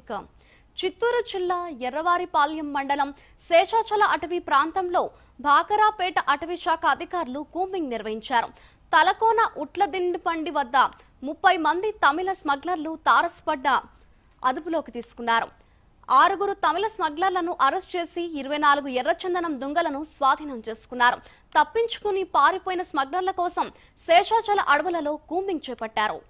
ఇక చిత్తూరు జిల్లా ఎర్రవారిపాలెం మండలం శేషాచల అటవీ ప్రాంతంలో భాకరాపేట అటవీ శాఖ అధికారులు కూంబింగ్ నిర్వహించారు తలకోన ఉట్లదిండిపండి వద్ద ముప్పై మంది తమిళ స్మగ్లర్లు తారసుపడ్డ అదుపులోకి తీసుకున్నారు ఆరుగురు తమిళ స్మగ్లర్లను అరెస్ట్ చేసి ఇరవై నాలుగు ఎర్రచందనం దుంగలను స్వాధీనం చేసుకున్నారు తప్పించుకుని పారిపోయిన స్మగ్లర్ల కోసం శేషాచల అడవులలో కూంబింగ్ చేపట్టారు